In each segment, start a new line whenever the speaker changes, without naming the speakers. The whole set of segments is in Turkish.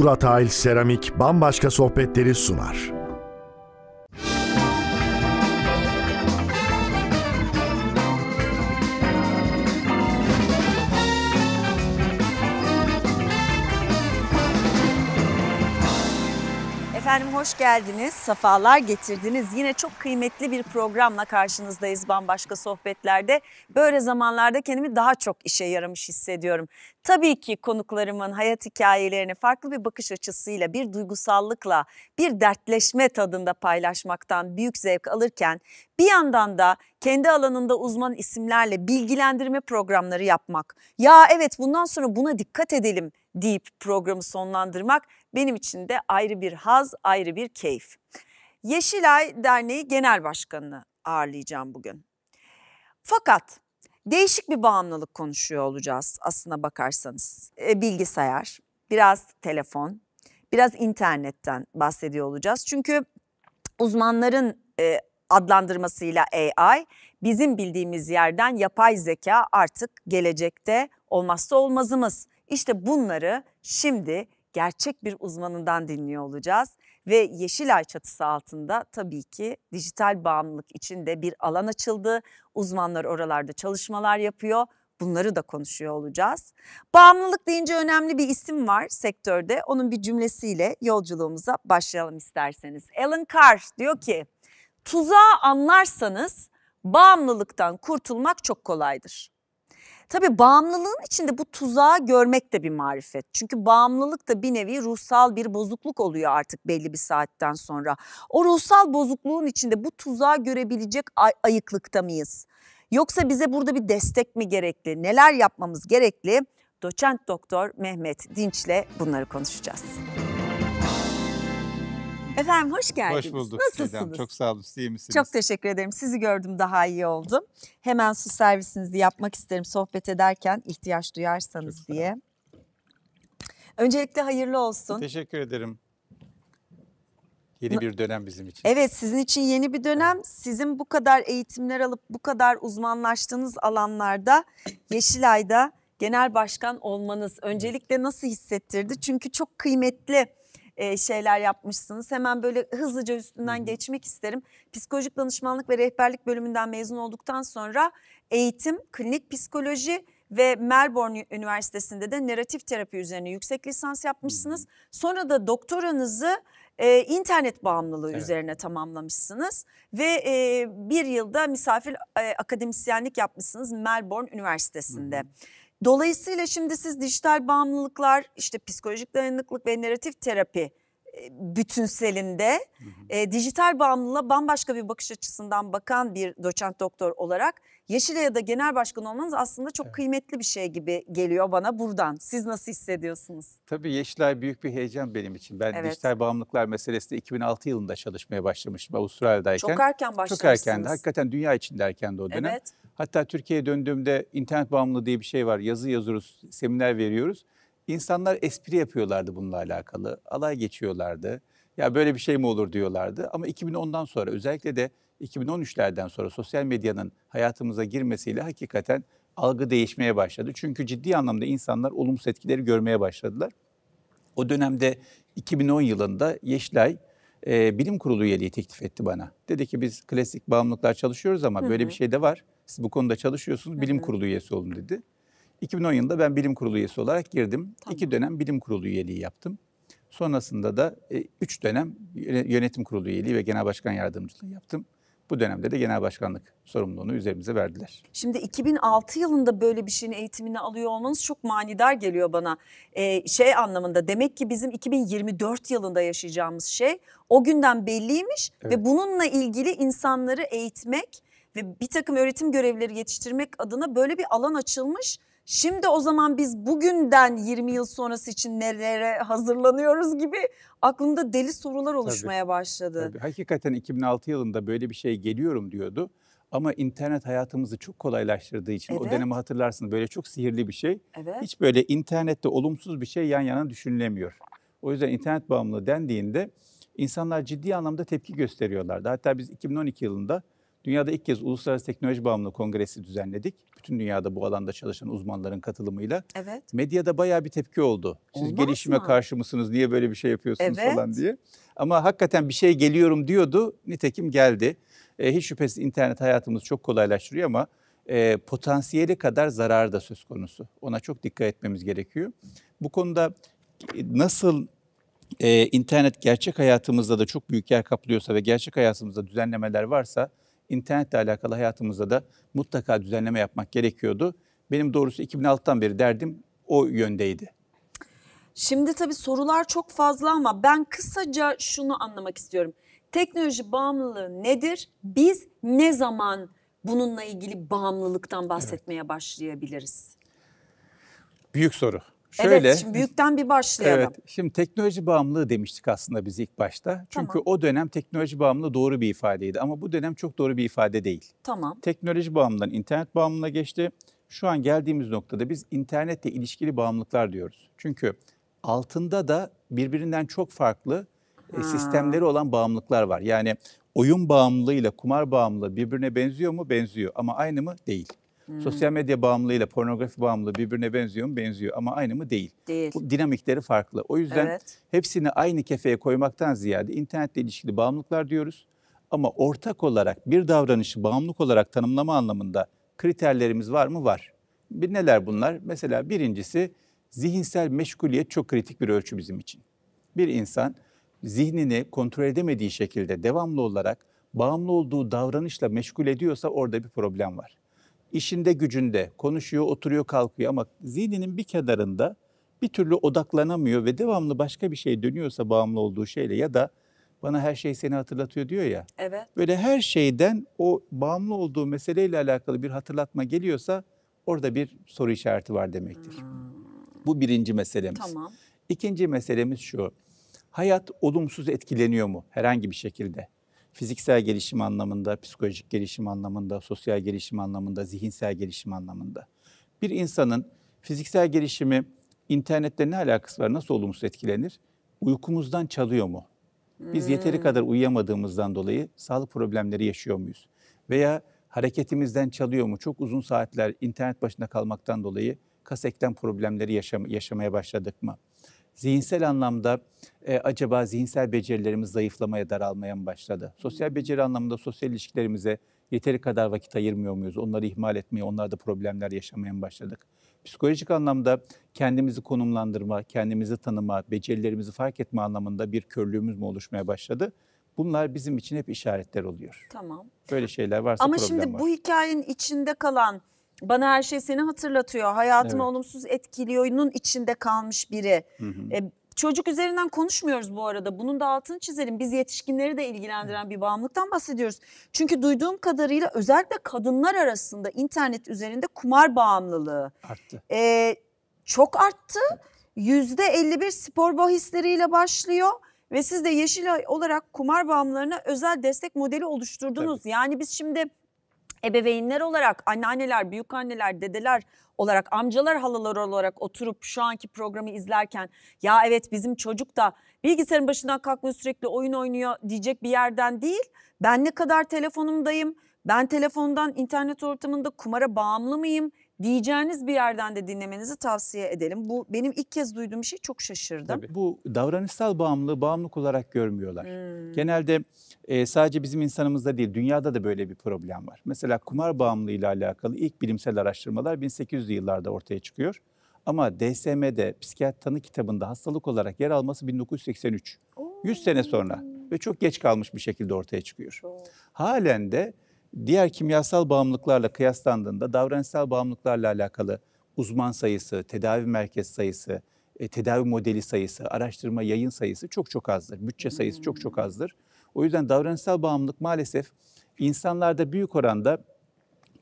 Turatayl Seramik bambaşka sohbetleri sunar. hoş geldiniz. Safalar getirdiniz. Yine çok kıymetli bir programla karşınızdayız bambaşka sohbetlerde. Böyle zamanlarda kendimi daha çok işe yaramış hissediyorum. Tabii ki konuklarımın hayat hikayelerini farklı bir bakış açısıyla, bir duygusallıkla, bir dertleşme tadında paylaşmaktan büyük zevk alırken bir yandan da kendi alanında uzman isimlerle bilgilendirme programları yapmak. Ya evet bundan sonra buna dikkat edelim deyip programı sonlandırmak benim için de ayrı bir haz, ayrı bir keyif. Yeşilay Derneği Genel Başkanı'nı ağırlayacağım bugün. Fakat değişik bir bağımlılık konuşuyor olacağız aslına bakarsanız. E, bilgisayar, biraz telefon, biraz internetten bahsediyor olacağız. Çünkü uzmanların e, adlandırmasıyla AI bizim bildiğimiz yerden yapay zeka artık gelecekte olmazsa olmazımız. İşte bunları şimdi gerçek bir uzmanından dinliyor olacağız. Ve Yeşilay çatısı altında tabii ki dijital bağımlılık için de bir alan açıldı. Uzmanlar oralarda çalışmalar yapıyor. Bunları da konuşuyor olacağız. Bağımlılık deyince önemli bir isim var sektörde. Onun bir cümlesiyle yolculuğumuza başlayalım isterseniz. Alan Carr diyor ki, tuzağı anlarsanız bağımlılıktan kurtulmak çok kolaydır. Tabii bağımlılığın içinde bu tuzağı görmek de bir marifet. Çünkü bağımlılık da bir nevi ruhsal bir bozukluk oluyor artık belli bir saatten sonra. O ruhsal bozukluğun içinde bu tuzağı görebilecek ay ayıklıkta mıyız? Yoksa bize burada bir destek mi gerekli? Neler yapmamız gerekli? Doçent Doktor Mehmet Dinç'le bunları konuşacağız. Efendim hoş geldiniz. Hoş bulduk. Nasılsınız? Hocam. Çok
sağ olun. İyi misiniz? Çok
teşekkür ederim. Sizi gördüm daha iyi oldum. Hemen su servisinizi yapmak isterim sohbet ederken ihtiyaç duyarsanız Çok diye. Öncelikle hayırlı olsun.
Teşekkür ederim. Yeni bir dönem bizim için.
Evet sizin için yeni bir dönem. Sizin bu kadar eğitimler alıp bu kadar uzmanlaştığınız alanlarda Yeşilay'da genel başkan olmanız öncelikle nasıl hissettirdi? Çünkü çok kıymetli e, şeyler yapmışsınız. Hemen böyle hızlıca üstünden geçmek isterim. Psikolojik danışmanlık ve rehberlik bölümünden mezun olduktan sonra eğitim, klinik psikoloji ve Melbourne Üniversitesi'nde de neratif terapi üzerine yüksek lisans yapmışsınız. Sonra da doktoranızı e, internet bağımlılığı evet. üzerine tamamlamışsınız ve e, bir yılda misafir e, akademisyenlik yapmışsınız Melbourne Üniversitesi'nde. Hı. Dolayısıyla şimdi siz dijital bağımlılıklar, işte psikolojik dayanıklık ve narratif terapi e, bütünselinde hı hı. E, dijital bağımlılığa bambaşka bir bakış açısından bakan bir doçent doktor olarak Yeşil ya da genel başkan olmanız aslında çok evet. kıymetli bir şey gibi geliyor bana buradan. Siz nasıl hissediyorsunuz?
Tabii Yeşilay büyük bir heyecan benim için. Ben evet. dijital bağımlılıklar meselesinde 2006 yılında çalışmaya başlamıştım Avustralya'dayken. Çok erken başlamışsınız. Çok erken Hakikaten dünya içinde erken de o dönem. Evet. Hatta Türkiye'ye döndüğümde internet bağımlılığı diye bir şey var. Yazı yazıyoruz, seminer veriyoruz. İnsanlar espri yapıyorlardı bununla alakalı. Alay geçiyorlardı. Ya böyle bir şey mi olur diyorlardı. Ama 2010'dan sonra özellikle de 2013'lerden sonra sosyal medyanın hayatımıza girmesiyle hakikaten algı değişmeye başladı. Çünkü ciddi anlamda insanlar olumsuz etkileri görmeye başladılar. O dönemde 2010 yılında Yeşilay e, Bilim Kurulu üyeliği teklif etti bana. Dedi ki biz klasik bağımlılıklar çalışıyoruz ama Hı-hı. böyle bir şey de var. Siz bu konuda çalışıyorsunuz. Bilim hı kurulu üyesi olun dedi. 2010 yılında ben bilim kurulu üyesi olarak girdim. Tamam. İki dönem bilim kurulu üyeliği yaptım. Sonrasında da e, üç dönem yönetim kurulu üyeliği ve genel başkan yardımcılığı yaptım. Bu dönemde de genel başkanlık sorumluluğunu üzerimize verdiler.
Şimdi 2006 yılında böyle bir şeyin eğitimini alıyor olmanız çok manidar geliyor bana. Ee, şey anlamında demek ki bizim 2024 yılında yaşayacağımız şey o günden belliymiş evet. ve bununla ilgili insanları eğitmek ve bir takım öğretim görevleri yetiştirmek adına böyle bir alan açılmış. Şimdi o zaman biz bugünden 20 yıl sonrası için nelere hazırlanıyoruz gibi aklımda deli sorular oluşmaya tabii, başladı. Tabii.
Hakikaten 2006 yılında böyle bir şey geliyorum diyordu. Ama internet hayatımızı çok kolaylaştırdığı için evet. o dönemi hatırlarsınız böyle çok sihirli bir şey. Evet. Hiç böyle internette olumsuz bir şey yan yana düşünülemiyor. O yüzden internet bağımlılığı dendiğinde insanlar ciddi anlamda tepki gösteriyorlardı. Hatta biz 2012 yılında Dünyada ilk kez Uluslararası Teknoloji Bağımlılığı Kongresi düzenledik. Bütün dünyada bu alanda çalışan uzmanların katılımıyla. Evet. Medyada bayağı bir tepki oldu. Siz Olmaz gelişime mı? karşı mısınız? Niye böyle bir şey yapıyorsunuz evet. falan diye. Ama hakikaten bir şey geliyorum diyordu. Nitekim geldi. E, hiç şüphesiz internet hayatımızı çok kolaylaştırıyor ama e, potansiyeli kadar zarar da söz konusu. Ona çok dikkat etmemiz gerekiyor. Bu konuda e, nasıl e, internet gerçek hayatımızda da çok büyük yer kaplıyorsa ve gerçek hayatımızda düzenlemeler varsa internetle alakalı hayatımızda da mutlaka düzenleme yapmak gerekiyordu. Benim doğrusu 2006'tan beri derdim o yöndeydi.
Şimdi tabii sorular çok fazla ama ben kısaca şunu anlamak istiyorum. Teknoloji bağımlılığı nedir? Biz ne zaman bununla ilgili bağımlılıktan bahsetmeye evet. başlayabiliriz?
Büyük soru. Şöyle, evet, şimdi
büyükten bir başlayalım.
Evet, şimdi teknoloji bağımlılığı demiştik aslında biz ilk başta. Çünkü tamam. o dönem teknoloji bağımlılığı doğru bir ifadeydi ama bu dönem çok doğru bir ifade değil. Tamam. Teknoloji bağımlılığından internet bağımlılığına geçti. Şu an geldiğimiz noktada biz internetle ilişkili bağımlılıklar diyoruz. Çünkü altında da birbirinden çok farklı e, ha. sistemleri olan bağımlılıklar var. Yani oyun bağımlılığıyla kumar bağımlılığı birbirine benziyor mu? Benziyor ama aynı mı? Değil. Hmm. Sosyal medya bağımlılığıyla pornografi bağımlılığı birbirine benziyor mu? Benziyor ama aynı mı? Değil. Değil. Bu dinamikleri farklı. O yüzden evet. hepsini aynı kefeye koymaktan ziyade internetle ilişkili bağımlılıklar diyoruz. Ama ortak olarak bir davranışı bağımlılık olarak tanımlama anlamında kriterlerimiz var mı? Var. Bir neler bunlar? Mesela birincisi zihinsel meşguliyet çok kritik bir ölçü bizim için. Bir insan zihnini kontrol edemediği şekilde devamlı olarak bağımlı olduğu davranışla meşgul ediyorsa orada bir problem var işinde gücünde konuşuyor, oturuyor, kalkıyor ama zihninin bir kenarında bir türlü odaklanamıyor ve devamlı başka bir şey dönüyorsa bağımlı olduğu şeyle ya da bana her şey seni hatırlatıyor diyor ya. Evet. Böyle her şeyden o bağımlı olduğu meseleyle alakalı bir hatırlatma geliyorsa orada bir soru işareti var demektir. Hmm. Bu birinci meselemiz. Tamam. İkinci meselemiz şu. Hayat olumsuz etkileniyor mu herhangi bir şekilde? fiziksel gelişim anlamında, psikolojik gelişim anlamında, sosyal gelişim anlamında, zihinsel gelişim anlamında. Bir insanın fiziksel gelişimi internette ne alakası var, nasıl olumsuz etkilenir? Uykumuzdan çalıyor mu?
Biz hmm. yeteri
kadar uyuyamadığımızdan dolayı sağlık problemleri yaşıyor muyuz? Veya hareketimizden çalıyor mu? Çok uzun saatler internet başında kalmaktan dolayı kas eklem problemleri yaşam yaşamaya başladık mı? zihinsel anlamda e, acaba zihinsel becerilerimiz zayıflamaya, daralmaya mı başladı? Sosyal beceri anlamında sosyal ilişkilerimize yeteri kadar vakit ayırmıyor muyuz? Onları ihmal etmeye, onlarda problemler yaşamaya mı başladık? Psikolojik anlamda kendimizi konumlandırma, kendimizi tanıma, becerilerimizi fark etme anlamında bir körlüğümüz mü oluşmaya başladı? Bunlar bizim için hep işaretler oluyor. Tamam. Böyle şeyler varsa Ama problem var. Ama şimdi bu
hikayenin içinde kalan bana her şey seni hatırlatıyor. Hayatımı evet. olumsuz etkiliyor'nun içinde kalmış biri. Hı hı. E, çocuk üzerinden konuşmuyoruz bu arada. Bunun da altını çizelim. Biz yetişkinleri de ilgilendiren bir bağımlılıktan bahsediyoruz. Çünkü duyduğum kadarıyla özellikle kadınlar arasında internet üzerinde kumar bağımlılığı arttı. E, çok arttı. Yüzde 51 spor bahisleriyle başlıyor. Ve siz de Yeşil olarak kumar bağımlarına özel destek modeli oluşturdunuz. Tabii. Yani biz şimdi ebeveynler olarak anneanneler, büyük anneler dedeler olarak, amcalar, halalar olarak oturup şu anki programı izlerken ya evet bizim çocuk da bilgisayarın başından kalkmıyor sürekli oyun oynuyor diyecek bir yerden değil. Ben ne kadar telefonumdayım? Ben telefondan internet ortamında kumara bağımlı mıyım? diyeceğiniz bir yerden de dinlemenizi tavsiye edelim. Bu benim ilk kez duyduğum şey çok şaşırdım.
Tabii. Bu davranışsal bağımlılığı bağımlılık olarak görmüyorlar. Hmm. Genelde e, sadece bizim insanımızda değil dünyada da böyle bir problem var. Mesela kumar bağımlılığı ile alakalı ilk bilimsel araştırmalar 1800'lü yıllarda ortaya çıkıyor. Ama DSM'de psikiyatri tanı kitabında hastalık olarak yer alması 1983. Oo. 100 sene sonra ve çok geç kalmış bir şekilde ortaya çıkıyor. Oo. Halen de Diğer kimyasal bağımlılıklarla kıyaslandığında davranışsal bağımlılıklarla alakalı uzman sayısı, tedavi merkez sayısı, e, tedavi modeli sayısı, araştırma yayın sayısı çok çok azdır. Bütçe sayısı çok çok azdır. O yüzden davranışsal bağımlılık maalesef insanlarda büyük oranda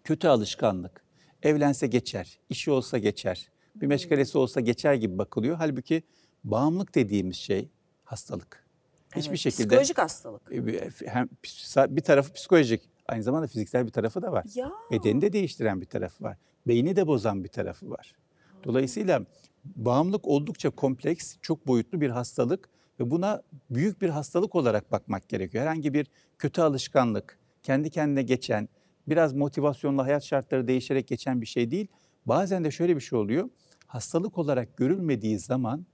kötü alışkanlık. Evlense geçer, işi olsa geçer, bir meşgalesi olsa geçer gibi bakılıyor. Halbuki bağımlılık dediğimiz şey hastalık. Hiçbir evet, şekilde psikolojik hastalık. E, hem bir tarafı psikolojik, Aynı zamanda fiziksel bir tarafı da var. Ya. Bedeni de değiştiren bir tarafı var. Beyni de bozan bir tarafı var. Dolayısıyla bağımlılık oldukça kompleks, çok boyutlu bir hastalık ve buna büyük bir hastalık olarak bakmak gerekiyor. Herhangi bir kötü alışkanlık, kendi kendine geçen, biraz motivasyonla hayat şartları değişerek geçen bir şey değil. Bazen de şöyle bir şey oluyor. Hastalık olarak görülmediği zaman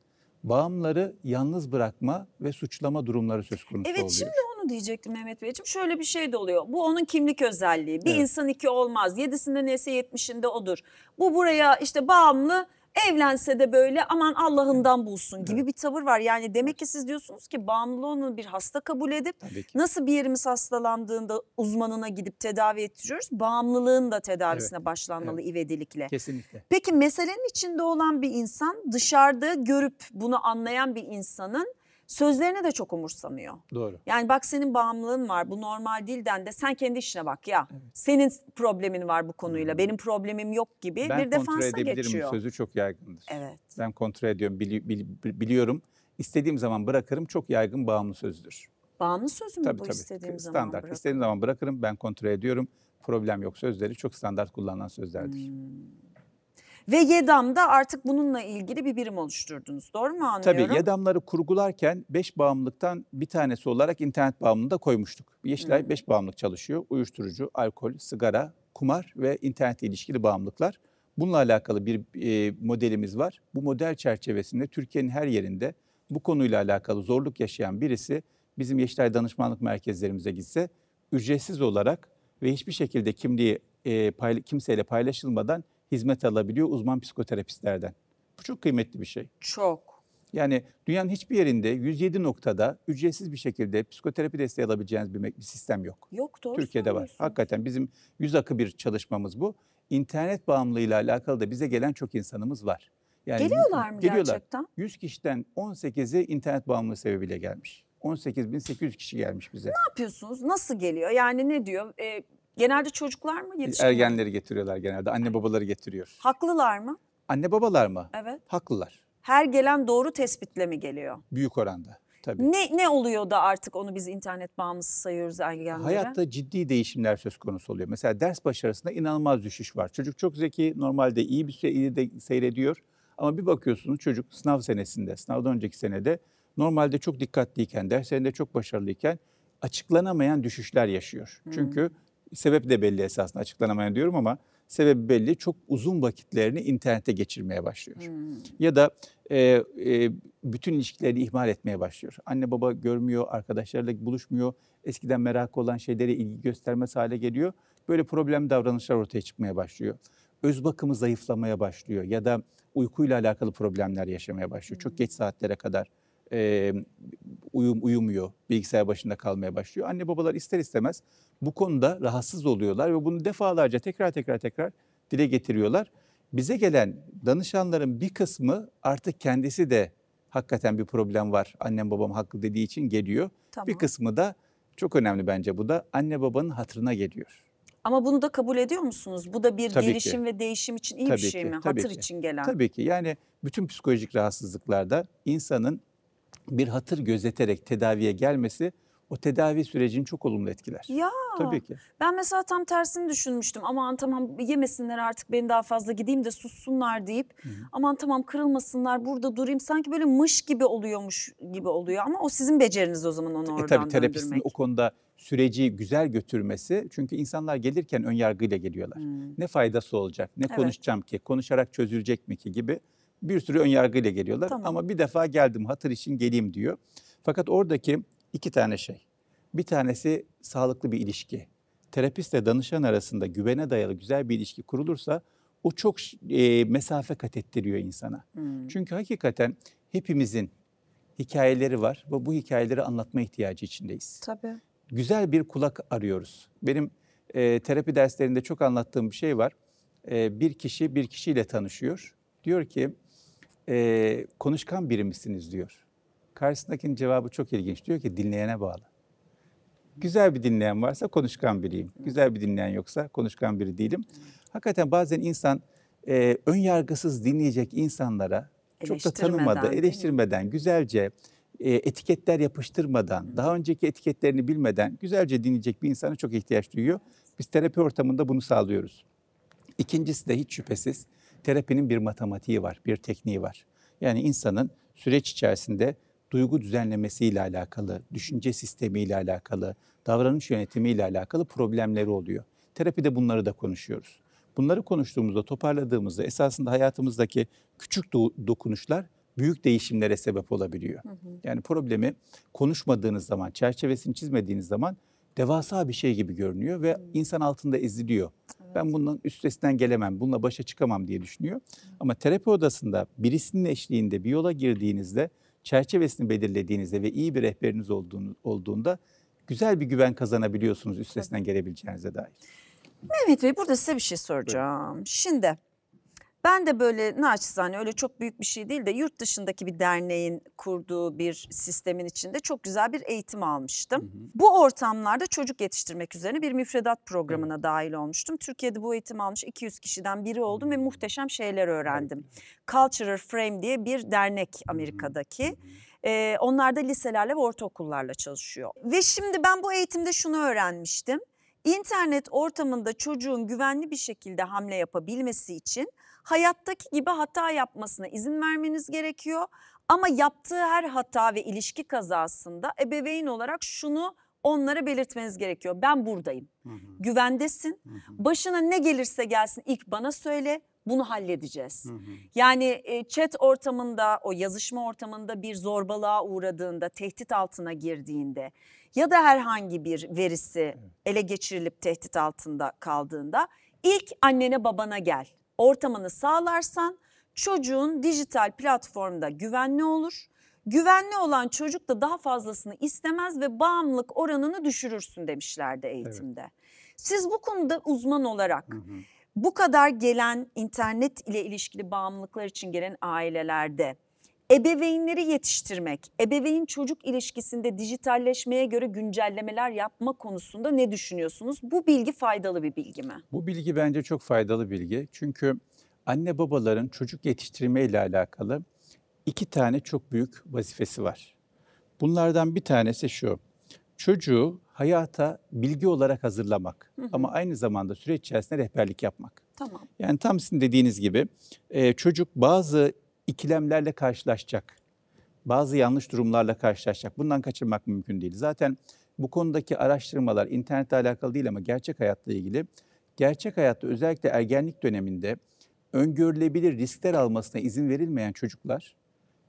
bağımları yalnız bırakma ve suçlama durumları söz konusu evet, oluyor. Evet şimdi
onu diyecektim Mehmet Beyciğim. Şöyle bir şey de oluyor. Bu onun kimlik özelliği. Bir evet. insan iki olmaz. Yedisinde neyse yetmişinde odur. Bu buraya işte bağımlı evlense de böyle aman Allah'ından bulsun gibi evet. bir tavır var. Yani demek ki siz diyorsunuz ki bağımlılığını bir hasta kabul edip nasıl bir yerimiz hastalandığında uzmanına gidip tedavi ettiriyoruz. Bağımlılığın da tedavisine evet. başlanmalı evet. ivedilikle. Kesinlikle. Peki meselenin içinde olan bir insan dışarıda görüp bunu anlayan bir insanın sözlerini de çok umursamıyor. Doğru. Yani bak senin bağımlılığın var bu normal dilden de sen kendi işine bak ya. Evet. Senin problemin var bu konuyla hmm. benim problemim yok gibi ben bir defansa geçiyor. Ben kontrol edebilirim sözü
çok yaygındır. Evet. Ben kontrol ediyorum bili, bili, biliyorum istediğim zaman bırakırım çok yaygın bağımlı sözdür.
Bağımlı sözü mü tabii, bu tabii. istediğim standart. zaman bırakırım? İstediğim
zaman bırakırım ben kontrol ediyorum problem yok sözleri çok standart kullanılan sözlerdir. Hmm.
Ve YEDAM'da artık bununla ilgili bir birim oluşturdunuz. Doğru mu anlıyorum? Tabii
YEDAM'ları kurgularken 5 bağımlılıktan bir tanesi olarak internet bağımlılığı da koymuştuk. Yeşilay 5 bağımlılık çalışıyor. Uyuşturucu, alkol, sigara, kumar ve internetle ilişkili bağımlılıklar. Bununla alakalı bir e, modelimiz var. Bu model çerçevesinde Türkiye'nin her yerinde bu konuyla alakalı zorluk yaşayan birisi bizim Yeşilay Danışmanlık Merkezlerimize gitse ücretsiz olarak ve hiçbir şekilde kimliği e, payla, kimseyle paylaşılmadan hizmet alabiliyor uzman psikoterapistlerden. Bu çok kıymetli bir şey. Çok. Yani dünyanın hiçbir yerinde 107 noktada ücretsiz bir şekilde psikoterapi desteği alabileceğiniz bir, bir sistem yok. Yok doğru Türkiye'de var. Hakikaten bizim yüz akı bir çalışmamız bu. İnternet bağımlılığıyla alakalı da bize gelen çok insanımız var. Yani geliyorlar mı geliyorlar. gerçekten? 100 kişiden 18'i internet bağımlılığı sebebiyle gelmiş. 18.800 kişi gelmiş bize. Ne
yapıyorsunuz? Nasıl geliyor? Yani ne diyor? E, Genelde çocuklar mı yetişkinler? Ergenleri
getiriyorlar genelde. Anne babaları getiriyor.
Haklılar mı?
Anne babalar mı? Evet. Haklılar.
Her gelen doğru tespitle mi geliyor?
Büyük oranda. Tabii.
Ne, ne oluyor da artık onu biz internet bağımlısı sayıyoruz ergenlere? Hayatta
ciddi değişimler söz konusu oluyor. Mesela ders başarısında inanılmaz düşüş var. Çocuk çok zeki, normalde iyi bir şey de seyrediyor. Ama bir bakıyorsunuz çocuk sınav senesinde, sınavdan önceki senede normalde çok dikkatliyken, derslerinde çok başarılıyken açıklanamayan düşüşler yaşıyor. Hmm. Çünkü sebep de belli esasında açıklanamayan diyorum ama sebep belli. Çok uzun vakitlerini internette geçirmeye başlıyor. Hmm. Ya da e, e, bütün ilişkilerini ihmal etmeye başlıyor. Anne baba görmüyor, arkadaşlarla buluşmuyor. Eskiden merakı olan şeylere ilgi göstermez hale geliyor. Böyle problem davranışlar ortaya çıkmaya başlıyor. Öz bakımı zayıflamaya başlıyor ya da uykuyla alakalı problemler yaşamaya başlıyor. Hmm. Çok geç saatlere kadar e, uyum uyumuyor, bilgisayar başında kalmaya başlıyor. Anne babalar ister istemez bu konuda rahatsız oluyorlar ve bunu defalarca tekrar tekrar tekrar dile getiriyorlar. Bize gelen danışanların bir kısmı artık kendisi de hakikaten bir problem var. Annem babam haklı dediği için geliyor. Tamam. Bir kısmı da çok önemli bence bu da anne babanın hatırına geliyor.
Ama bunu da kabul ediyor musunuz? Bu da bir Tabii gelişim ki. ve değişim için iyi Tabii bir şey ki. mi? Tabii Hatır ki. için gelen. Tabii
ki. Yani bütün psikolojik rahatsızlıklarda insanın bir hatır gözeterek tedaviye gelmesi o tedavi sürecini çok olumlu etkiler.
Ya. Tabii ki. Ben mesela tam tersini düşünmüştüm. Aman tamam yemesinler artık beni daha fazla gideyim de sussunlar deyip. Hı -hı. Aman tamam kırılmasınlar burada durayım. Sanki böyle mış gibi oluyormuş gibi oluyor. Ama o sizin beceriniz o zaman onu e, oradan e, tabii, terapistin
o konuda süreci güzel götürmesi. Çünkü insanlar gelirken önyargıyla geliyorlar. Hı. Hmm. Ne faydası olacak? Ne evet. konuşacağım ki? Konuşarak çözülecek mi ki gibi bir sürü önyargıyla geliyorlar. Tamam. Ama bir defa geldim hatır için geleyim diyor. Fakat oradaki iki tane şey. Bir tanesi sağlıklı bir ilişki. Terapistle danışan arasında güvene dayalı güzel bir ilişki kurulursa o çok e, mesafe kat ettiriyor insana. Hmm. Çünkü hakikaten hepimizin hikayeleri var ve bu hikayeleri anlatma ihtiyacı içindeyiz. Tabii. Güzel bir kulak arıyoruz. Benim e, terapi derslerinde çok anlattığım bir şey var. E, bir kişi bir kişiyle tanışıyor. Diyor ki e, konuşkan biri misiniz diyor. Karşısındakinin cevabı çok ilginç. Diyor ki dinleyene bağlı. Güzel bir dinleyen varsa konuşkan biriyim. Güzel bir dinleyen yoksa konuşkan biri değilim. Hakikaten bazen insan e, ön yargısız dinleyecek insanlara çok da tanımadan, eleştirmeden, güzelce e, etiketler yapıştırmadan, daha önceki etiketlerini bilmeden güzelce dinleyecek bir insana çok ihtiyaç duyuyor. Biz terapi ortamında bunu sağlıyoruz. İkincisi de hiç şüphesiz terapinin bir matematiği var, bir tekniği var. Yani insanın süreç içerisinde duygu düzenlemesiyle alakalı, düşünce sistemiyle alakalı, davranış yönetimiyle alakalı problemleri oluyor. Terapide bunları da konuşuyoruz. Bunları konuştuğumuzda, toparladığımızda esasında hayatımızdaki küçük do- dokunuşlar büyük değişimlere sebep olabiliyor. Hı hı. Yani problemi konuşmadığınız zaman, çerçevesini çizmediğiniz zaman devasa bir şey gibi görünüyor ve hmm. insan altında eziliyor. Evet. Ben bundan üstesinden gelemem, bununla başa çıkamam diye düşünüyor. Hmm. Ama terapi odasında birisinin eşliğinde bir yola girdiğinizde, çerçevesini belirlediğinizde ve iyi bir rehberiniz olduğunda güzel bir güven kazanabiliyorsunuz üstesinden gelebileceğinize dair.
Mehmet Bey burada size bir şey soracağım. Evet. Şimdi ben de böyle naçizane öyle çok büyük bir şey değil de yurt dışındaki bir derneğin kurduğu bir sistemin içinde çok güzel bir eğitim almıştım. Hı hı. Bu ortamlarda çocuk yetiştirmek üzerine bir müfredat programına hı. dahil olmuştum. Türkiye'de bu eğitim almış 200 kişiden biri oldum ve hmm. muhteşem şeyler öğrendim. Cultural Frame diye bir dernek Amerika'daki. Hı hı. Ee, onlar da liselerle ve ortaokullarla çalışıyor. Ve şimdi ben bu eğitimde şunu öğrenmiştim. İnternet ortamında çocuğun güvenli bir şekilde hamle yapabilmesi için hayattaki gibi hata yapmasına izin vermeniz gerekiyor. Ama yaptığı her hata ve ilişki kazasında ebeveyn olarak şunu onlara belirtmeniz gerekiyor. Ben buradayım. Hı hı. Güvendesin. Hı hı. Başına ne gelirse gelsin ilk bana söyle bunu halledeceğiz. Hı hı. Yani e, chat ortamında o yazışma ortamında bir zorbalığa uğradığında, tehdit altına girdiğinde ya da herhangi bir verisi ele geçirilip tehdit altında kaldığında ilk annene babana gel. Ortamını sağlarsan çocuğun dijital platformda güvenli olur. Güvenli olan çocuk da daha fazlasını istemez ve bağımlılık oranını düşürürsün demişlerdi eğitimde. Evet. Siz bu konuda uzman olarak hı hı bu kadar gelen internet ile ilişkili bağımlılıklar için gelen ailelerde ebeveynleri yetiştirmek, ebeveyn çocuk ilişkisinde dijitalleşmeye göre güncellemeler yapma konusunda ne düşünüyorsunuz? Bu bilgi faydalı bir bilgi mi?
Bu bilgi bence çok faydalı bilgi. Çünkü anne babaların çocuk yetiştirme ile alakalı iki tane çok büyük vazifesi var. Bunlardan bir tanesi şu çocuğu hayata bilgi olarak hazırlamak hı hı. ama aynı zamanda süreç içerisinde rehberlik yapmak. Tamam. Yani tam sizin dediğiniz gibi e, çocuk bazı ikilemlerle karşılaşacak. Bazı yanlış durumlarla karşılaşacak. Bundan kaçınmak mümkün değil. Zaten bu konudaki araştırmalar internetle alakalı değil ama gerçek hayatla ilgili. Gerçek hayatta özellikle ergenlik döneminde öngörülebilir riskler almasına izin verilmeyen çocuklar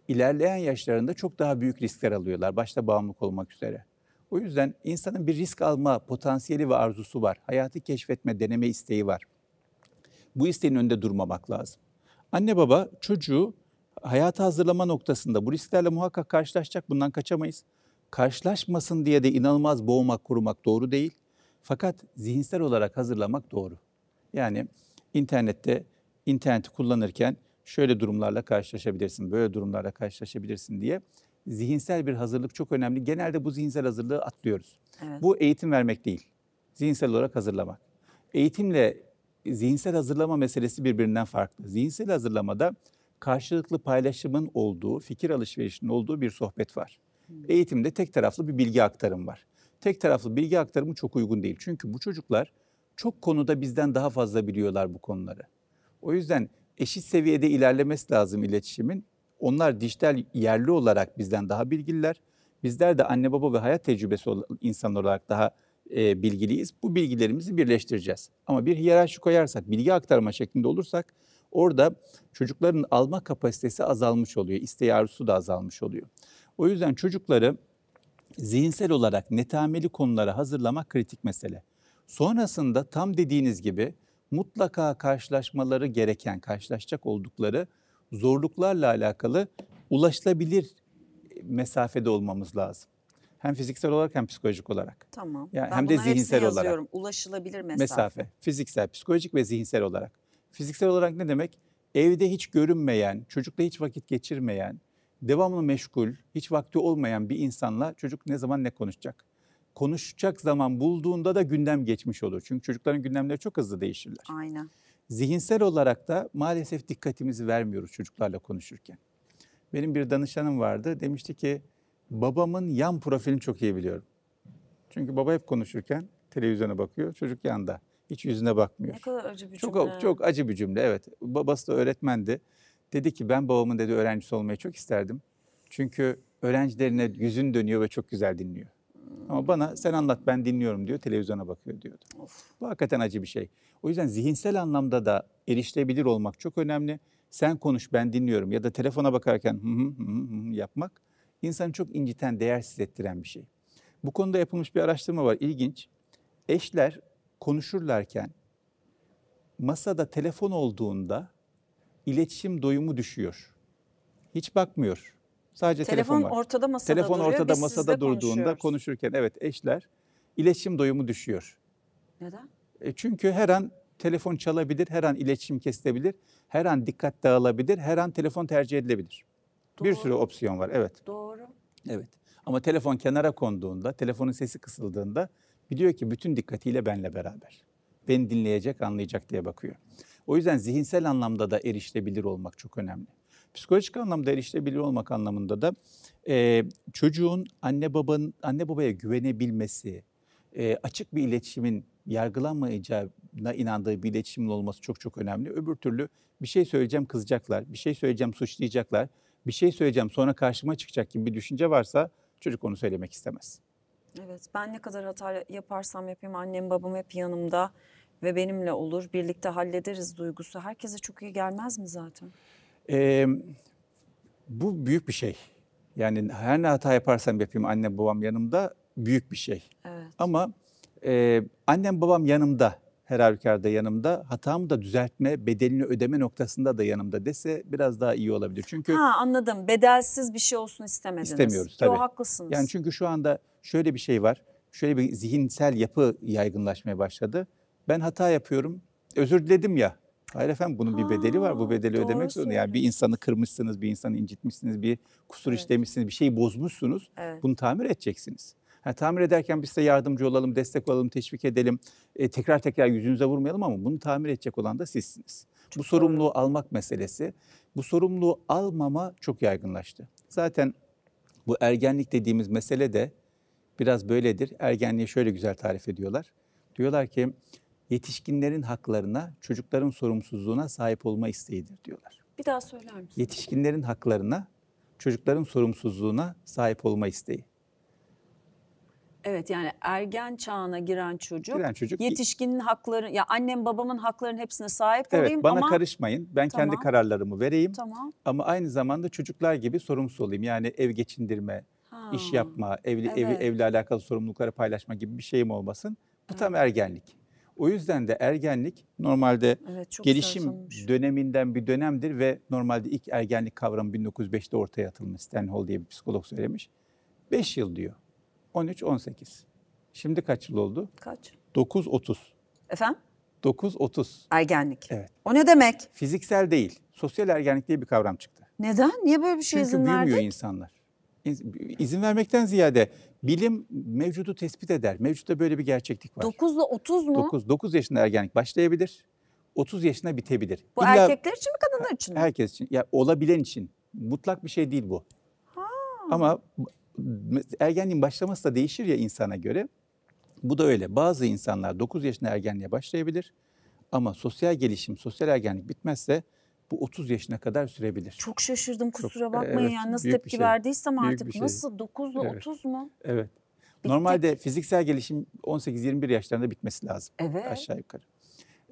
ilerleyen yaşlarında çok daha büyük riskler alıyorlar. Başta bağımlılık olmak üzere. O yüzden insanın bir risk alma potansiyeli ve arzusu var. Hayatı keşfetme, deneme isteği var. Bu isteğin önünde durmamak lazım. Anne baba çocuğu hayata hazırlama noktasında bu risklerle muhakkak karşılaşacak. Bundan kaçamayız. Karşılaşmasın diye de inanılmaz boğmak, kurumak doğru değil. Fakat zihinsel olarak hazırlamak doğru. Yani internette interneti kullanırken şöyle durumlarla karşılaşabilirsin, böyle durumlarla karşılaşabilirsin diye zihinsel bir hazırlık çok önemli. Genelde bu zihinsel hazırlığı atlıyoruz. Evet. Bu eğitim vermek değil. Zihinsel olarak hazırlamak. Eğitimle zihinsel hazırlama meselesi birbirinden farklı. Zihinsel hazırlamada karşılıklı paylaşımın olduğu, fikir alışverişinin olduğu bir sohbet var. Hmm. Eğitimde tek taraflı bir bilgi aktarım var. Tek taraflı bilgi aktarımı çok uygun değil. Çünkü bu çocuklar çok konuda bizden daha fazla biliyorlar bu konuları. O yüzden eşit seviyede ilerlemesi lazım iletişimin. Onlar dijital yerli olarak bizden daha bilgililer. Bizler de anne baba ve hayat tecrübesi olan insan olarak daha e, bilgiliyiz. Bu bilgilerimizi birleştireceğiz. Ama bir hiyerarşi koyarsak, bilgi aktarma şeklinde olursak orada çocukların alma kapasitesi azalmış oluyor. İsteği arzusu da azalmış oluyor. O yüzden çocukları zihinsel olarak netameli konulara hazırlamak kritik mesele. Sonrasında tam dediğiniz gibi mutlaka karşılaşmaları gereken, karşılaşacak oldukları zorluklarla alakalı ulaşılabilir e, mesafede olmamız lazım. Hem fiziksel olarak hem psikolojik olarak. Tamam. Yani ben hem de zihinsel olarak. Yazıyorum.
Ulaşılabilir mesafe. Mesafe.
Fiziksel, psikolojik ve zihinsel olarak. Fiziksel olarak ne demek? Evde hiç görünmeyen, çocukla hiç vakit geçirmeyen, devamlı meşgul, hiç vakti olmayan bir insanla çocuk ne zaman ne konuşacak? Konuşacak zaman bulduğunda da gündem geçmiş olur. Çünkü çocukların gündemleri çok hızlı değişirler. Aynen zihinsel olarak da maalesef dikkatimizi vermiyoruz çocuklarla konuşurken. Benim bir danışanım vardı. Demişti ki babamın yan profilini çok iyi biliyorum. Çünkü baba hep konuşurken televizyona bakıyor. Çocuk yanda. Hiç yüzüne bakmıyor. Ne kadar acı bir çok, cümle. Çok acı bir cümle evet. Babası da öğretmendi. Dedi ki ben babamın dedi öğrencisi olmayı çok isterdim. Çünkü öğrencilerine yüzün dönüyor ve çok güzel dinliyor. Ama bana sen anlat ben dinliyorum diyor, televizyona bakıyor diyordu. Of. Bu hakikaten acı bir şey. O yüzden zihinsel anlamda da erişilebilir olmak çok önemli. Sen konuş ben dinliyorum ya da telefona bakarken hı hı hı hı yapmak insanı çok inciten, değersiz ettiren bir şey. Bu konuda yapılmış bir araştırma var ilginç. Eşler konuşurlarken masada telefon olduğunda iletişim doyumu düşüyor. Hiç bakmıyor. Sadece telefon, telefon var. ortada masada telefon duruyor. ortada masada durduğunda konuşurken evet eşler iletişim doyumu düşüyor. Neden? E çünkü her an telefon çalabilir, her an iletişim kesilebilir, her an dikkat dağılabilir, her an telefon tercih edilebilir. Doğru. Bir sürü opsiyon var evet. Doğru. Evet. Ama telefon kenara konduğunda, telefonun sesi kısıldığında biliyor ki bütün dikkatiyle benle beraber. Beni dinleyecek, anlayacak diye bakıyor. O yüzden zihinsel anlamda da erişilebilir olmak çok önemli. Psikolojik anlamda erişilebiliyor olmak anlamında da e, çocuğun anne babanın anne babaya güvenebilmesi, e, açık bir iletişimin yargılanmayacağına inandığı bir iletişimin olması çok çok önemli. Öbür türlü bir şey söyleyeceğim kızacaklar, bir şey söyleyeceğim suçlayacaklar, bir şey söyleyeceğim sonra karşıma çıkacak gibi bir düşünce varsa çocuk onu söylemek istemez.
Evet ben ne kadar hata yaparsam yapayım annem babam hep yanımda ve benimle olur birlikte hallederiz duygusu herkese çok iyi gelmez mi zaten?
E, bu büyük bir şey. Yani her ne hata yaparsam yapayım anne babam yanımda büyük bir şey. Evet. Ama e, annem babam yanımda her halükarda yanımda hatamı da düzeltme, bedelini ödeme noktasında da yanımda dese biraz daha iyi olabilir. Çünkü Ha
anladım. Bedelsiz bir şey olsun istemediniz. İstemiyoruz tabii. Yo, haklısınız. Yani
çünkü şu anda şöyle bir şey var. Şöyle bir zihinsel yapı yaygınlaşmaya başladı. Ben hata yapıyorum. Özür diledim ya. Hayır efendim bunun bir bedeli var. Bu bedeli Doğru ödemek zorunda. Yani bir insanı kırmışsınız, bir insanı incitmişsiniz, bir kusur evet. işlemişsiniz, bir şeyi bozmuşsunuz. Evet. Bunu tamir edeceksiniz. Yani tamir ederken biz size yardımcı olalım, destek olalım, teşvik edelim. E, tekrar tekrar yüzünüze vurmayalım ama bunu tamir edecek olan da sizsiniz. Çok bu sorumluluğu doğru. almak meselesi. Bu sorumluluğu almama çok yaygınlaştı. Zaten bu ergenlik dediğimiz mesele de biraz böyledir. Ergenliği şöyle güzel tarif ediyorlar. Diyorlar ki yetişkinlerin haklarına, çocukların sorumsuzluğuna sahip olma isteğidir diyorlar.
Bir daha söyler misin?
Yetişkinlerin haklarına, çocukların sorumsuzluğuna sahip olma isteği.
Evet yani ergen çağına giren çocuk, giren çocuk yetişkinin hakları ya annem babamın haklarının hepsine sahip evet, olayım bana ama
karışmayın. Ben tamam. kendi kararlarımı vereyim. Tamam. Ama aynı zamanda çocuklar gibi sorumsuz olayım. Yani ev geçindirme, ha. iş yapma, evli evet. evi evle alakalı sorumlulukları paylaşma gibi bir şeyim olmasın. Bu evet. tam ergenlik. O yüzden de ergenlik normalde evet, gelişim döneminden bir dönemdir ve normalde ilk ergenlik kavramı 1905'te ortaya atılmış. Stanhall diye bir psikolog söylemiş. 5 yıl diyor. 13-18. Şimdi kaç yıl oldu? Kaç? 9-30. Efendim? 9-30. Ergenlik. Evet. O ne demek? Fiziksel değil. Sosyal ergenlik diye bir kavram çıktı.
Neden? Niye böyle bir şey Çünkü izin verdik? Çünkü büyümüyor
insanlar. İzin vermekten ziyade Bilim mevcudu tespit eder. Mevcutta böyle bir gerçeklik var.
9 ile 30 mu? 9,
9 yaşında ergenlik başlayabilir. 30 yaşında bitebilir. Bu İlla, erkekler için mi kadınlar için mi? Herkes için. Ya olabilen için. Mutlak bir şey değil bu. Ha. Ama ergenliğin başlaması da değişir ya insana göre. Bu da öyle. Bazı insanlar 9 yaşında ergenliğe başlayabilir. Ama sosyal gelişim, sosyal ergenlik bitmezse bu 30 yaşına kadar sürebilir. Çok
şaşırdım kusura Çok, e, bakmayın evet, yani nasıl tepki şey. verdiysem artık şey. nasıl 9 ile evet. 30 mu?
Evet. Bittik. Normalde fiziksel gelişim 18-21 yaşlarında bitmesi lazım evet. aşağı yukarı.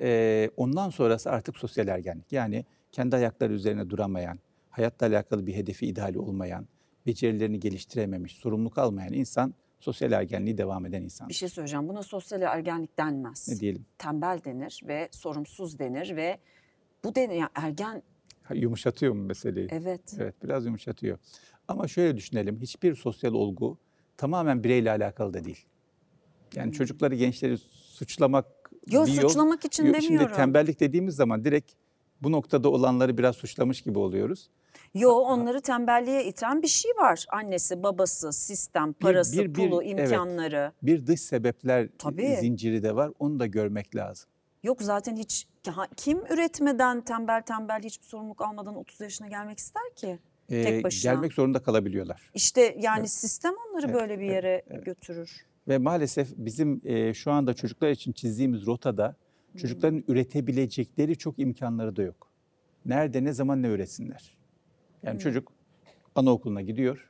Ee, ondan sonrası artık sosyal ergenlik. Yani kendi ayakları üzerine duramayan, hayatla alakalı bir hedefi ideali olmayan, becerilerini geliştirememiş, sorumluluk almayan insan sosyal ergenliği devam eden insan. Bir
şey söyleyeceğim. Buna sosyal ergenlik denmez. Ne diyelim? Tembel denir ve sorumsuz denir ve bu den yani ergen
yumuşatıyor mu meseleyi? Evet. Evet, biraz yumuşatıyor. Ama şöyle düşünelim. Hiçbir sosyal olgu tamamen bireyle alakalı da değil. Yani hmm. çocukları, gençleri suçlamak Yok suçlamak için Yo, demiyorum. Şimdi tembellik dediğimiz zaman direkt bu noktada olanları biraz suçlamış gibi oluyoruz.
Yo onları tembelliğe iten bir şey var. Annesi, babası, sistem, parası, bir, bir, bir, pulu, imkanları. Evet,
bir dış sebepler Tabii. zinciri de var. Onu da görmek lazım.
Yok zaten hiç kim üretmeden tembel tembel hiçbir sorumluluk almadan 30 yaşına gelmek ister ki? Ee, Tek başına. Gelmek
zorunda kalabiliyorlar.
İşte yani evet. sistem onları evet, böyle bir yere evet, evet. götürür.
Ve maalesef bizim e, şu anda çocuklar için çizdiğimiz rotada çocukların hmm. üretebilecekleri çok imkanları da yok. Nerede ne zaman ne üretsinler? Yani hmm. çocuk anaokuluna gidiyor.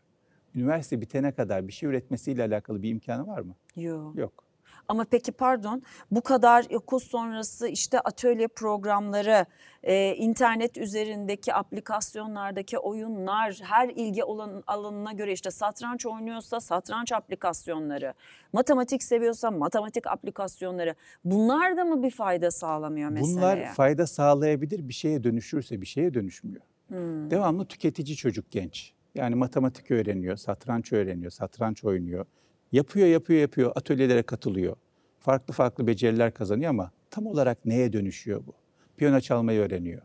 Üniversite bitene kadar bir şey üretmesiyle alakalı bir imkanı var mı? Yok. Yok.
Ama peki pardon bu kadar kurs sonrası işte atölye programları, e, internet üzerindeki aplikasyonlardaki oyunlar, her ilgi olan alanına göre işte satranç oynuyorsa satranç aplikasyonları, matematik seviyorsa matematik aplikasyonları bunlar da mı bir fayda sağlamıyor meseleye? Bunlar
fayda sağlayabilir bir şeye dönüşürse bir şeye dönüşmüyor. Hmm. Devamlı tüketici çocuk genç. Yani matematik öğreniyor, satranç öğreniyor, satranç oynuyor. Yapıyor, yapıyor, yapıyor. Atölyelere katılıyor. Farklı farklı beceriler kazanıyor ama tam olarak neye dönüşüyor bu? Piyano çalmayı öğreniyor.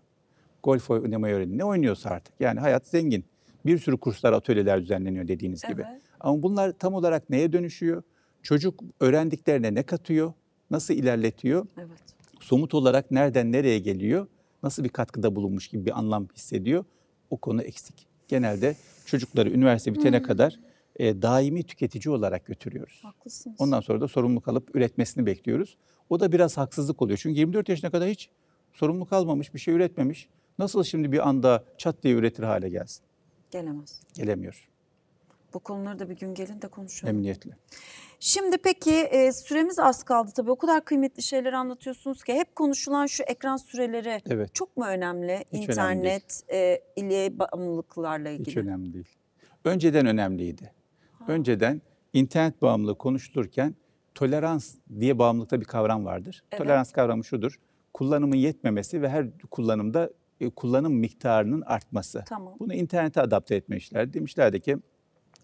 Golf oynamayı öğreniyor. Ne oynuyorsa artık. Yani hayat zengin. Bir sürü kurslar, atölyeler düzenleniyor dediğiniz evet. gibi. Ama bunlar tam olarak neye dönüşüyor? Çocuk öğrendiklerine ne katıyor? Nasıl ilerletiyor? Evet. Somut olarak nereden nereye geliyor? Nasıl bir katkıda bulunmuş gibi bir anlam hissediyor? O konu eksik. Genelde çocukları üniversite bitene hmm. kadar e, daimi tüketici olarak götürüyoruz. Haklısınız. Ondan sonra da sorumluluk alıp üretmesini bekliyoruz. O da biraz haksızlık oluyor. Çünkü 24 yaşına kadar hiç sorumluluk almamış, bir şey üretmemiş. Nasıl şimdi bir anda çat diye üretir hale gelsin? Gelemez. Gelemiyor.
Bu konuları da bir gün gelin de konuşalım. Emniyetle. Şimdi peki e, süremiz az kaldı tabii. O kadar kıymetli şeyler anlatıyorsunuz ki hep konuşulan şu ekran süreleri evet. çok mu önemli? Hiç İnternet önemli değil. e, ile bağımlılıklarla ilgili. Hiç
önemli değil. Önceden önemliydi. Önceden internet bağımlılığı konuşulurken tolerans diye bağımlılıkta bir kavram vardır. Evet. Tolerans kavramı şudur. Kullanımın yetmemesi ve her kullanımda e, kullanım miktarının artması. Tamam. Bunu internete adapte etmişler. Demişlerdi ki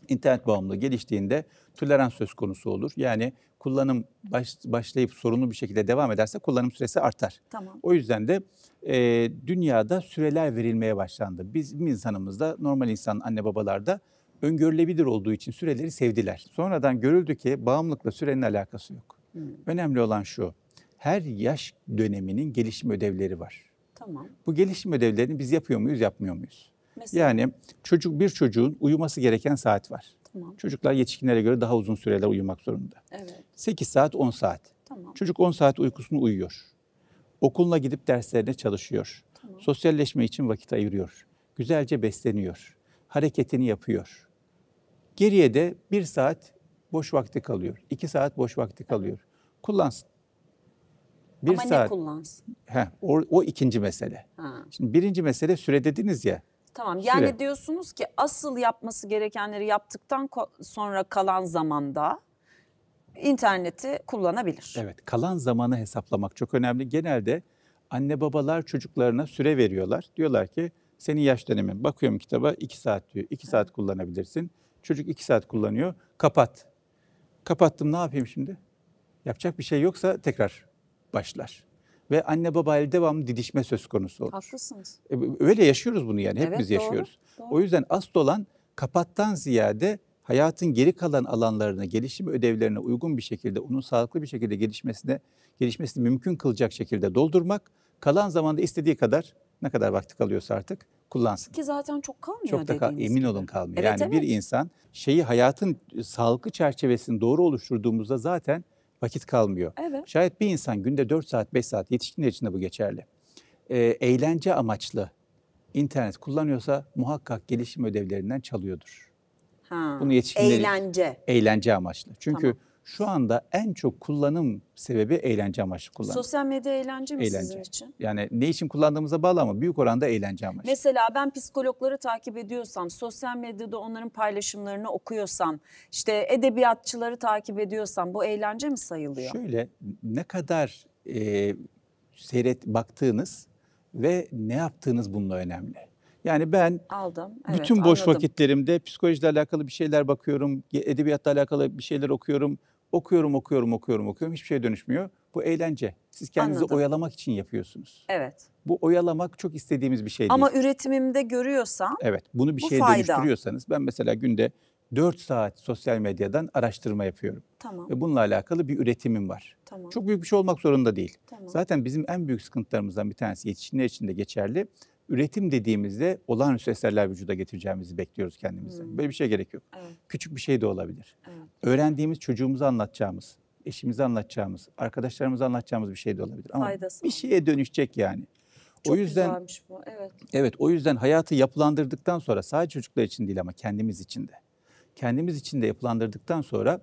internet bağımlılığı geliştiğinde tolerans söz konusu olur. Yani kullanım baş, başlayıp sorunlu bir şekilde devam ederse kullanım süresi artar. Tamam. O yüzden de e, dünyada süreler verilmeye başlandı. Bizim insanımızda, normal insan anne babalarda öngörülebilir olduğu için süreleri sevdiler. Sonradan görüldü ki bağımlılıkla sürenin alakası yok. Hı. Hmm. Önemli olan şu, her yaş döneminin gelişim ödevleri var. Tamam. Bu gelişim ödevlerini biz yapıyor muyuz, yapmıyor muyuz? Mesela? Yani çocuk bir çocuğun uyuması gereken saat var. Tamam. Çocuklar yetişkinlere göre daha uzun süreler uyumak zorunda. Evet. 8 saat, 10 saat. Tamam. Çocuk 10 saat uykusunu uyuyor. Okuluna gidip derslerine çalışıyor. Tamam. Sosyalleşme için vakit ayırıyor. Güzelce besleniyor. Hareketini yapıyor. Geriye de bir saat boş vakti kalıyor. iki saat boş vakti kalıyor. Kullansın. Bir Ama saat, ne
kullansın?
He, o, o ikinci mesele. Ha. Şimdi birinci mesele süre dediniz ya.
Tamam yani süre. diyorsunuz ki asıl yapması gerekenleri yaptıktan sonra kalan zamanda interneti kullanabilir.
Evet kalan zamanı hesaplamak çok önemli. Genelde anne babalar çocuklarına süre veriyorlar. Diyorlar ki senin yaş dönemin bakıyorum kitaba iki saat diyor. 2 saat kullanabilirsin. Çocuk iki saat kullanıyor. Kapat. Kapattım ne yapayım şimdi? Yapacak bir şey yoksa tekrar başlar. Ve anne baba babayla devamlı didişme söz konusu olur.
Haklısınız.
E, öyle yaşıyoruz bunu yani. Hepimiz evet, doğru, yaşıyoruz. Doğru. O yüzden asıl olan kapattan ziyade hayatın geri kalan alanlarına, gelişim ödevlerine uygun bir şekilde, onun sağlıklı bir şekilde gelişmesine, gelişmesini mümkün kılacak şekilde doldurmak, kalan zamanda istediği kadar, ne kadar vakti kalıyorsa artık kullansın.
Ki zaten çok kalmıyor çok da kal- emin gibi.
olun kalmıyor. Evet, yani evet. bir insan şeyi hayatın e, sağlıklı çerçevesini doğru oluşturduğumuzda zaten vakit kalmıyor. Evet. Şayet bir insan günde 4 saat 5 saat yetişkinler için de bu geçerli. E, eğlence amaçlı internet kullanıyorsa muhakkak gelişim ödevlerinden çalıyordur.
Ha, Bunu yetişkinler eğlence
eğlence amaçlı. Çünkü tamam şu anda en çok kullanım sebebi eğlence amaçlı kullanım. Sosyal
medya eğlence mi eğlence. sizin için?
Yani ne için kullandığımıza bağlı ama büyük oranda eğlence amaçlı.
Mesela ben psikologları takip ediyorsam, sosyal medyada onların paylaşımlarını okuyorsam, işte edebiyatçıları takip ediyorsam bu eğlence mi sayılıyor?
Şöyle ne kadar e, seyret baktığınız ve ne yaptığınız bununla önemli. Yani ben
aldım. Evet, bütün boş anladım.
vakitlerimde psikolojiyle alakalı bir şeyler bakıyorum, edebiyatla alakalı bir şeyler okuyorum, Okuyorum, okuyorum, okuyorum, okuyorum. Hiçbir şey dönüşmüyor. Bu eğlence. Siz kendinizi Anladım. oyalamak için yapıyorsunuz. Evet. Bu oyalamak çok istediğimiz bir şey değil. Ama
üretimimde görüyorsan
Evet. Bunu bir bu şeye fayda. dönüştürüyorsanız ben mesela günde 4 saat sosyal medyadan araştırma yapıyorum. Tamam. Ve bununla alakalı bir üretimim var. Tamam. Çok büyük bir şey olmak zorunda değil. Tamam. Zaten bizim en büyük sıkıntılarımızdan bir tanesi yetişkinler için de geçerli üretim dediğimizde olağanüstü eserler vücuda getireceğimizi bekliyoruz kendimizden. Hmm. Böyle bir şey gerek yok. Evet. Küçük bir şey de olabilir. Evet. Öğrendiğimiz çocuğumuza anlatacağımız, eşimize anlatacağımız, arkadaşlarımıza anlatacağımız bir şey de olabilir. Ama Faydası bir şeye dönüşecek yani. Çok o yüzden güzelmiş bu. Evet. Evet, o yüzden hayatı yapılandırdıktan sonra sadece çocuklar için değil ama kendimiz için de. Kendimiz için de yapılandırdıktan sonra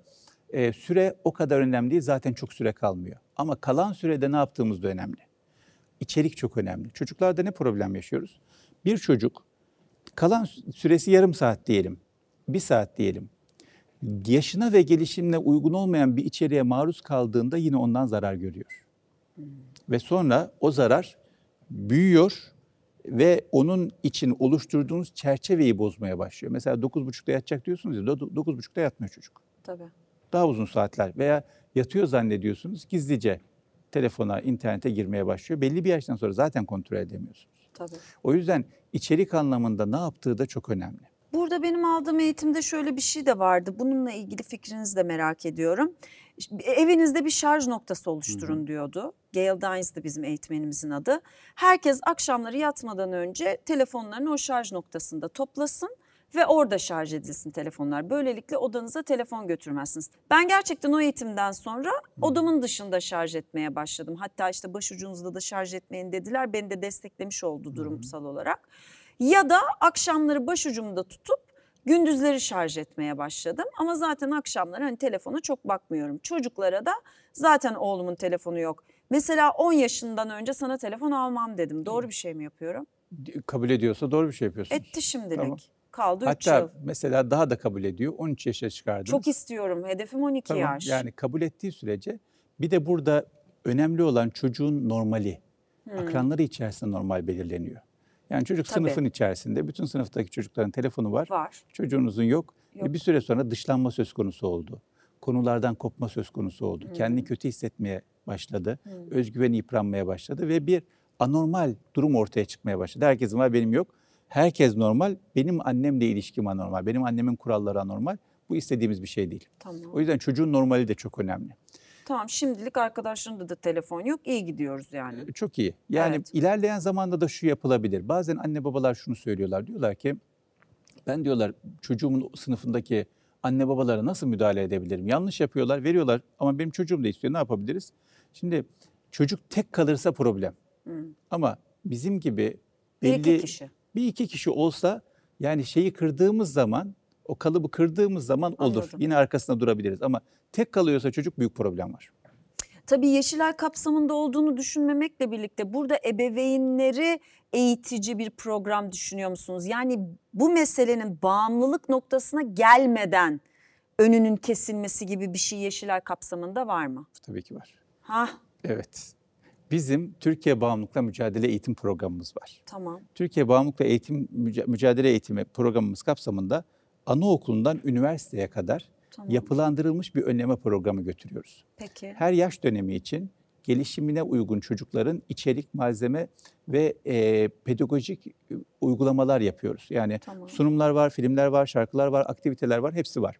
e, süre o kadar önemli değil. Zaten çok süre kalmıyor. Ama kalan sürede ne yaptığımız da önemli içerik çok önemli. Çocuklarda ne problem yaşıyoruz? Bir çocuk kalan süresi yarım saat diyelim, bir saat diyelim. Yaşına ve gelişimine uygun olmayan bir içeriğe maruz kaldığında yine ondan zarar görüyor. Ve sonra o zarar büyüyor ve onun için oluşturduğunuz çerçeveyi bozmaya başlıyor. Mesela 9.30'da yatacak diyorsunuz ya 9.30'da yatmıyor çocuk. Tabii. Daha uzun saatler veya yatıyor zannediyorsunuz gizlice telefona, internete girmeye başlıyor. Belli bir yaştan sonra zaten kontrol edemiyorsunuz. Tabii. O yüzden içerik anlamında ne yaptığı da çok önemli.
Burada benim aldığım eğitimde şöyle bir şey de vardı. Bununla ilgili fikrinizi de merak ediyorum. Evinizde bir şarj noktası oluşturun diyordu. Gail Dines'dı bizim eğitmenimizin adı. Herkes akşamları yatmadan önce telefonlarını o şarj noktasında toplasın ve orada şarj edilsin telefonlar. Böylelikle odanıza telefon götürmezsiniz. Ben gerçekten o eğitimden sonra odamın dışında şarj etmeye başladım. Hatta işte başucunuzda da şarj etmeyin dediler. Beni de desteklemiş oldu durumsal olarak. Ya da akşamları başucumda tutup gündüzleri şarj etmeye başladım. Ama zaten akşamları hani telefona çok bakmıyorum. Çocuklara da zaten oğlumun telefonu yok. Mesela 10 yaşından önce sana telefon almam dedim. Doğru bir şey mi yapıyorum?
Kabul ediyorsa doğru bir şey yapıyorsun. Etti
şimdilik. Tamam. Kaldı Hatta 3 yıl. Hatta
mesela daha da kabul ediyor. 13 yaşa çıkardım. Çok
istiyorum. Hedefim 12 tamam, yaş. Yani
kabul ettiği sürece bir de burada önemli olan çocuğun normali. Hmm. Akranları içerisinde normal belirleniyor. Yani çocuk Tabii. sınıfın içerisinde. Bütün sınıftaki çocukların telefonu var. Var. Çocuğunuzun yok. E, yok. bir süre sonra dışlanma söz konusu oldu. Konulardan kopma söz konusu oldu. Hmm. Kendini kötü hissetmeye başladı. Hmm. Özgüveni yıpranmaya başladı ve bir anormal durum ortaya çıkmaya başladı. Herkesin var benim yok. Herkes normal. Benim annemle ilişkim anormal. Benim annemin kuralları anormal. Bu istediğimiz bir şey değil. Tamam. O yüzden çocuğun normali de çok önemli.
Tamam şimdilik arkadaşlarında da telefon yok. İyi gidiyoruz yani.
Ee, çok iyi. Yani evet. ilerleyen zamanda da şu yapılabilir. Bazen anne babalar şunu söylüyorlar. Diyorlar ki ben diyorlar çocuğumun sınıfındaki anne babalara nasıl müdahale edebilirim? Yanlış yapıyorlar, veriyorlar ama benim çocuğum da istiyor. Ne yapabiliriz? Şimdi çocuk tek kalırsa problem. Hı. Ama bizim gibi belli bir iki kişi bir iki kişi olsa yani şeyi kırdığımız zaman o kalıbı kırdığımız zaman olur. Anladım. Yine arkasında durabiliriz ama tek kalıyorsa çocuk büyük problem var.
Tabii yeşiller kapsamında olduğunu düşünmemekle birlikte burada ebeveynleri eğitici bir program düşünüyor musunuz? Yani bu meselenin bağımlılık noktasına gelmeden önünün kesilmesi gibi bir şey yeşiller kapsamında var mı? Tabii ki var. Ha?
Evet. Bizim Türkiye Bağımlılıkla Mücadele Eğitim Programımız var. Tamam. Türkiye Bağımlılıkla Eğitim Mücadele Eğitimi Programımız kapsamında anaokulundan üniversiteye kadar tamam. yapılandırılmış bir önleme programı götürüyoruz. Peki. Her yaş dönemi için gelişimine uygun çocukların içerik, malzeme ve e, pedagojik uygulamalar yapıyoruz. Yani tamam. sunumlar var, filmler var, şarkılar var, aktiviteler var, hepsi var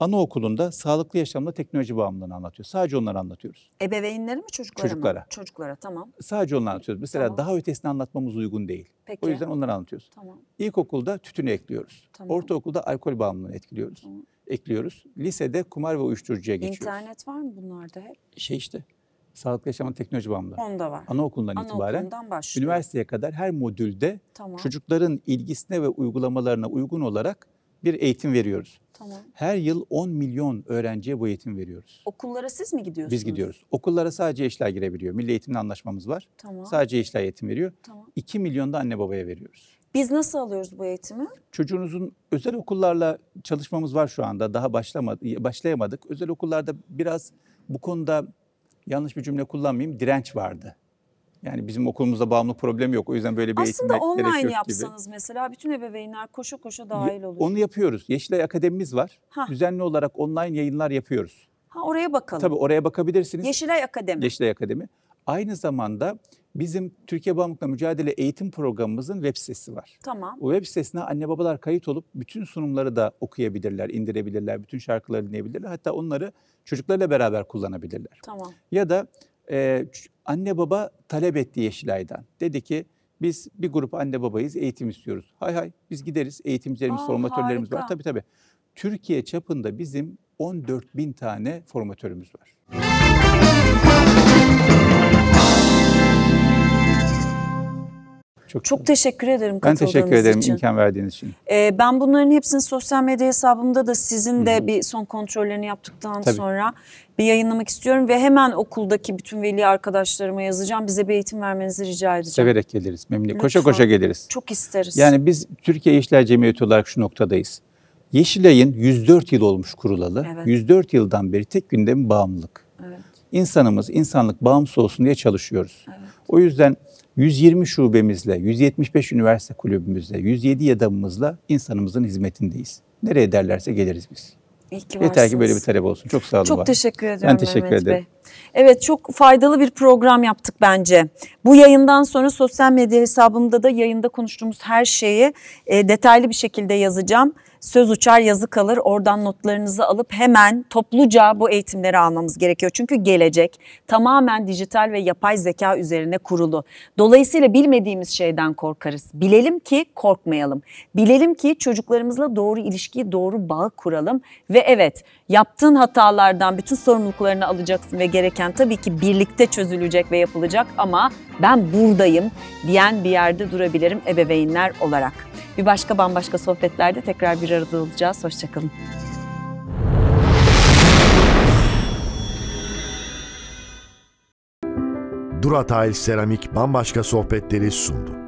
anaokulunda sağlıklı yaşamla teknoloji bağımlılığını anlatıyor. Sadece onları anlatıyoruz.
Ebeveynleri mi çocuklara, çocuklara. mı? Çocuklara. Çocuklara tamam.
Sadece onları anlatıyoruz. Mesela tamam. daha ötesini anlatmamız uygun değil. Peki. O yüzden onları anlatıyoruz. Tamam. İlkokulda tütünü ekliyoruz. Tamam. Ortaokulda alkol bağımlılığını etkiliyoruz. Tamam. Ekliyoruz. Lisede kumar ve uyuşturucuya geçiyoruz.
İnternet var mı bunlarda hep?
Şey işte sağlıklı yaşamın teknoloji bağımlılığı. Onda var. Anaokulundan, Anaokulundan itibaren başlıyor. üniversiteye kadar her modülde tamam. çocukların ilgisine ve uygulamalarına uygun olarak bir eğitim veriyoruz. Tamam. Her yıl 10 milyon öğrenciye bu eğitim veriyoruz.
Okullara siz mi gidiyorsunuz? Biz gidiyoruz.
Okullara sadece eşler girebiliyor. Milli eğitimle anlaşmamız var. Tamam. Sadece eşler eğitim veriyor. Tamam. 2 milyon da anne babaya veriyoruz.
Biz nasıl alıyoruz bu eğitimi?
Çocuğunuzun özel okullarla çalışmamız var şu anda. Daha başlamadı, başlayamadık. Özel okullarda biraz bu konuda yanlış bir cümle kullanmayayım direnç vardı. Yani bizim okulumuzda bağımlılık problemi yok. O yüzden böyle bir Aslında eğitime gerek yok gibi. Aslında online yapsanız
mesela bütün ebeveynler koşu koşu dahil olur. Onu
yapıyoruz. Yeşilay Akademimiz var. Ha. Düzenli olarak online yayınlar yapıyoruz.
Ha oraya bakalım. Tabii
oraya bakabilirsiniz. Yeşilay Akademi. Yeşilay Akademi. Aynı zamanda bizim Türkiye Bağımlılıkla Mücadele Eğitim Programımızın web sitesi var. Tamam. O web sitesine anne babalar kayıt olup bütün sunumları da okuyabilirler, indirebilirler, bütün şarkıları dinleyebilirler. Hatta onları çocuklarla beraber kullanabilirler. Tamam. Ya da e, Anne baba talep etti Yeşilay'dan. Dedi ki biz bir grup anne babayız eğitim istiyoruz. Hay hay biz gideriz eğitimcilerimiz, Aa, formatörlerimiz harika. var. Tabii tabii. Türkiye çapında bizim 14 bin tane formatörümüz var. Çok, Çok teşekkür
ederim Ben teşekkür ederim için.
imkan verdiğiniz için.
Ee, ben bunların hepsini sosyal medya hesabımda da sizin de Hı-hı. bir son kontrollerini yaptıktan Tabii. sonra bir yayınlamak istiyorum ve hemen okuldaki bütün veli arkadaşlarıma yazacağım. Bize bir eğitim vermenizi rica edeceğim.
Severek geliriz. Memnun. Koşa koşa geliriz.
Çok isteriz. Yani
biz Türkiye İşler Cemiyeti olarak şu noktadayız. Yeşilay'ın 104 yıl olmuş kurulalı. Evet. 104 yıldan beri tek gündemi bağımlılık insanımız insanlık bağımsız olsun diye çalışıyoruz. Evet. O yüzden 120 şubemizle, 175 üniversite kulübümüzle, 107 yadamımızla insanımızın hizmetindeyiz. Nereye derlerse geliriz biz.
İyi ki varsınız. Yeter ki böyle bir
talep olsun. Çok sağ olun. Çok var. teşekkür ediyorum Ben teşekkür Mehmet ederim. Bey.
Evet çok faydalı bir program yaptık bence. Bu yayından sonra sosyal medya hesabımda da yayında konuştuğumuz her şeyi e, detaylı bir şekilde yazacağım. Söz uçar yazı kalır oradan notlarınızı alıp hemen topluca bu eğitimleri almamız gerekiyor. Çünkü gelecek tamamen dijital ve yapay zeka üzerine kurulu. Dolayısıyla bilmediğimiz şeyden korkarız. Bilelim ki korkmayalım. Bilelim ki çocuklarımızla doğru ilişkiyi doğru bağ kuralım ve evet Yaptığın hatalardan bütün sorumluluklarını alacaksın ve gereken tabii ki birlikte çözülecek ve yapılacak ama ben buradayım diyen bir yerde durabilirim ebeveynler olarak. Bir başka bambaşka sohbetlerde tekrar bir arada olacağız. Hoşçakalın. Duratail Seramik bambaşka sohbetleri sundu.